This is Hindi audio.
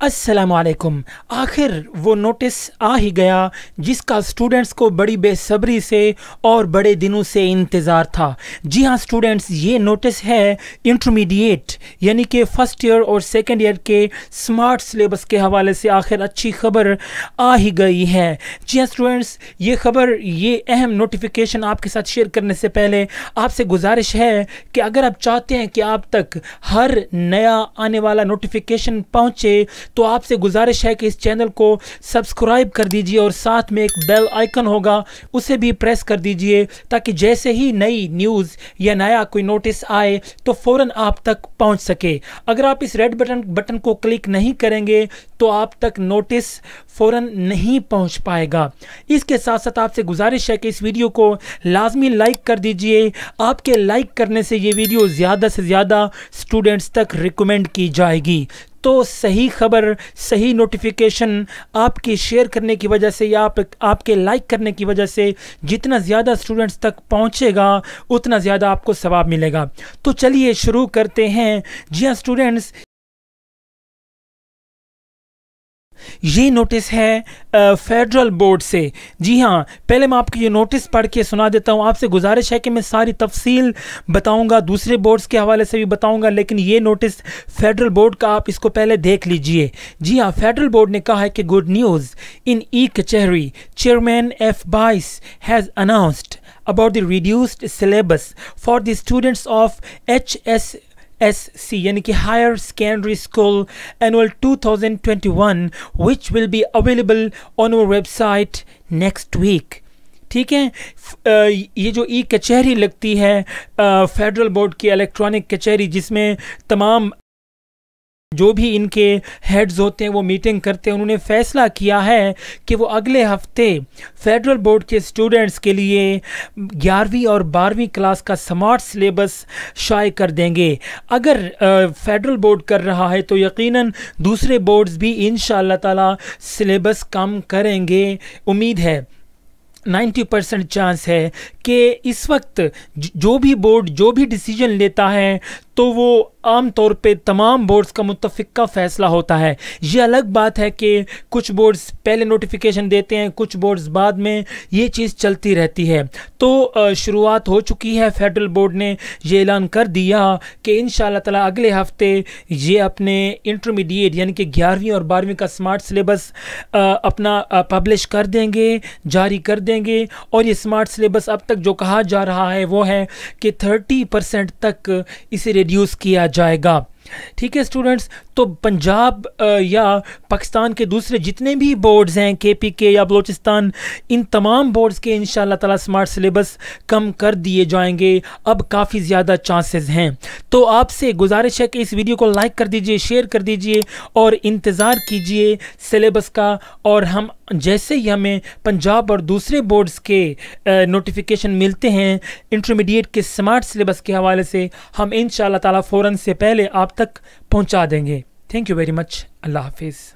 असलकुम आखिर वो नोटिस आ ही गया जिसका स्टूडेंट्स को बड़ी बेसब्री से और बड़े दिनों से इंतज़ार था जी हाँ स्टूडेंट्स ये नोटिस है इंटरमीडिएट यानी कि फ़र्स्ट ईयर और सेकेंड ईयर के स्मार्ट सिलेबस के हवाले से आखिर अच्छी खबर आ ही गई है जी हाँ स्टूडेंट्स ये खबर ये अहम नोटिफिकेशन आपके साथ शेयर करने से पहले आपसे गुजारिश है कि अगर आप चाहते हैं कि आप तक हर नया आने वाला नोटिफिकेशन पहुँचे तो आपसे गुजारिश है कि इस चैनल को सब्सक्राइब कर दीजिए और साथ में एक बेल आइकन होगा उसे भी प्रेस कर दीजिए ताकि जैसे ही नई न्यूज़ या नया कोई नोटिस आए तो फ़ौर आप तक पहुँच सके अगर आप इस रेड बटन बटन को क्लिक नहीं करेंगे तो आप तक नोटिस फ़ौर नहीं पहुँच पाएगा इसके साथ साथ आपसे गुजारिश है कि इस वीडियो को लाजमी लाइक कर दीजिए आपके लाइक करने से ये वीडियो ज़्यादा से ज़्यादा स्टूडेंट्स तक रिकमेंड की जाएगी तो सही खबर सही नोटिफिकेशन आपके शेयर करने की वजह से या आप आपके लाइक करने की वजह से जितना ज़्यादा स्टूडेंट्स तक पहुँचेगा उतना ज़्यादा आपको सवाब मिलेगा तो चलिए शुरू करते हैं जी हाँ स्टूडेंट्स ये नोटिस है फेडरल बोर्ड से जी हाँ पहले मैं आपको ये नोटिस पढ़ के सुना देता हूँ आपसे गुजारिश है कि मैं सारी तफसील बताऊँगा दूसरे बोर्ड्स के हवाले से भी बताऊँगा लेकिन ये नोटिस फेडरल बोर्ड का आप इसको पहले देख लीजिए जी हाँ फेडरल बोर्ड ने कहा है कि गुड न्यूज़ इन ई कचहरी चेयरमैन एफ बाइस has announced about the reduced syllabus for the students of HS HSC यानी कि higher secondary school annual 2021 which will be available on our website next week ठीक है ये जो ई कचहरी लगती है फेडरल बोर्ड की इलेक्ट्रॉनिक कचहरी जिसमें तमाम जो भी इनके हेड्स होते हैं वो मीटिंग करते हैं उन्होंने फैसला किया है कि वो अगले हफ्ते फेडरल बोर्ड के स्टूडेंट्स के लिए ग्यारहवीं और बारहवीं क्लास का स्मार्ट सिलेबस शाये कर देंगे अगर फेडरल बोर्ड कर रहा है तो यकीन दूसरे बोर्ड्स भी इन ताला सिलेबस कम करेंगे उम्मीद है 90 परसेंट चांस है कि इस वक्त जो भी बोर्ड जो भी डिसीजन लेता है तो वो आम तौर पे तमाम बोर्ड्स का मुतफिक का फैसला होता है ये अलग बात है कि कुछ बोर्ड्स पहले नोटिफिकेशन देते हैं कुछ बोर्ड्स बाद में ये चीज़ चलती रहती है तो शुरुआत हो चुकी है फेडरल बोर्ड ने ये ऐलान कर दिया कि इन ताला अगले हफ्ते ये अपने इंटरमीडिएट यानी कि ग्यारहवीं और बारहवीं का स्मार्ट सिलेबस अपना पब्लिश कर देंगे जारी कर देंगे और ये स्मार्ट सिलेबस अब तक जो कहा जा रहा है वो है कि थर्टी परसेंट तक इसे रिड्यूस किया जाएगा ठीक है स्टूडेंट्स तो पंजाब या पाकिस्तान के दूसरे जितने भी बोर्ड्स हैं के पी के या बलोचिस्तान इन तमाम बोर्ड्स के इन ताला स्मार्ट सिलेबस कम कर दिए जाएंगे अब काफ़ी ज़्यादा चांसेस हैं तो आपसे गुजारिश है कि इस वीडियो को लाइक कर दीजिए शेयर कर दीजिए और इंतज़ार कीजिए सिलेबस का और हम जैसे ही हमें पंजाब और दूसरे बोर्ड्स के नोटिफिकेशन मिलते हैं इंटरमीडिएट के स्मार्ट सिलेबस के हवाले से हम इन ताला फ़ौरन से पहले आप आप तक पहुंचा देंगे थैंक यू वेरी मच अल्लाह हाफिज़